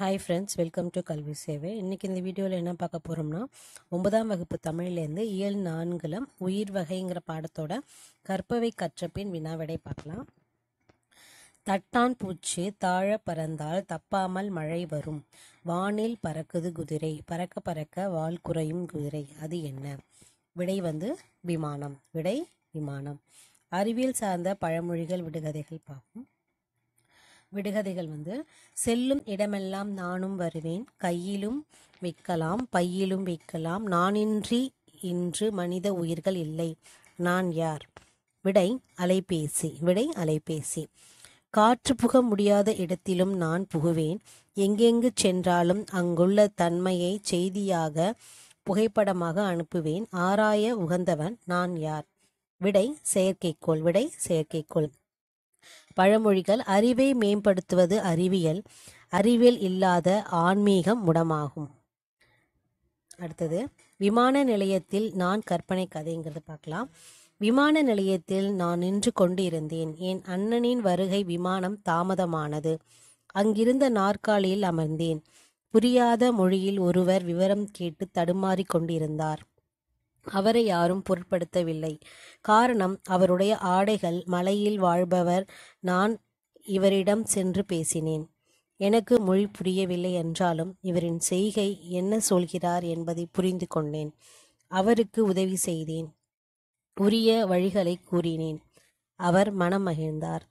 hi friends welcome to கல்வி சேவை இன்றைக்கி இந்த வீடியோவில் என்ன பார்க்க போகிறோம்னா ஒன்பதாம் வகுப்பு தமிழ்லேருந்து இயல் நான்குலம் உயிர் வகைங்கிற பாடத்தோட கற்பவை கற்றப்பின் வினாவிடை பார்க்கலாம் தட்டான் பூச்சி தாழ பறந்தால் தப்பாமல் மழை வரும் வானில் பறக்குது குதிரை பறக்க பறக்க வால் குறையும் குதிரை அது என்ன விடை வந்து விமானம் விடை விமானம் அறிவியல் சார்ந்த பழமொழிகள் விடுகதைகள் பார்ப்போம் விடுகதைகள் வந்து செல்லும் இடமெல்லாம் நானும் வருவேன் கையிலும் விற்கலாம் பையிலும் விற்கலாம் நானின்றி இன்று மனித உயிர்கள் இல்லை நான் யார் விடை அலைபேசி விடை அலைபேசி காற்று புக முடியாத இடத்திலும் நான் புகுவேன் எங்கெங்கு சென்றாலும் அங்குள்ள தன்மையை செய்தியாக புகைப்படமாக அனுப்புவேன் ஆராய உகந்தவன் நான் யார் விடை செயற்கைக்கோள் விடை செயற்கைக்கோள் பழமொழிகள் அறிவை மேம்படுத்துவது அறிவியல் அறிவியல் இல்லாத ஆன்மீகம் முடமாகும் அடுத்தது விமான நிலையத்தில் நான் கற்பனை கதைங்கிறது பார்க்கலாம் விமான நிலையத்தில் நான் நின்று கொண்டிருந்தேன் என் அண்ணனின் வருகை விமானம் தாமதமானது அங்கிருந்த நாற்காலியில் அமர்ந்தேன் புரியாத மொழியில் ஒருவர் விவரம் கேட்டு தடுமாறி கொண்டிருந்தார் அவரை யாரும் பொருட்படுத்தவில்லை காரணம் அவருடைய ஆடைகள் மலையில் வாழ்பவர் நான் இவரிடம் சென்று பேசினேன் எனக்கு மொழி புரியவில்லை என்றாலும் இவரின் செய்கை என்ன சொல்கிறார் என்பதை புரிந்து கொண்டேன் அவருக்கு உதவி செய்தேன் உரிய வழிகளை கூறினேன் அவர் மனம் மகிழ்ந்தார்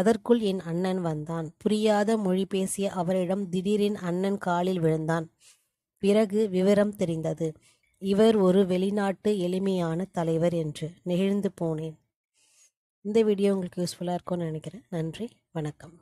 அதற்குள் என் அண்ணன் வந்தான் புரியாத மொழி பேசிய அவரிடம் திடீரென் அண்ணன் காலில் விழுந்தான் பிறகு விவரம் தெரிந்தது இவர் ஒரு வெளிநாட்டு எளிமையான தலைவர் என்று நெகிழ்ந்து போனேன் இந்த வீடியோ உங்களுக்கு யூஸ்ஃபுல்லாக இருக்கும்னு நினைக்கிறேன் நன்றி வணக்கம்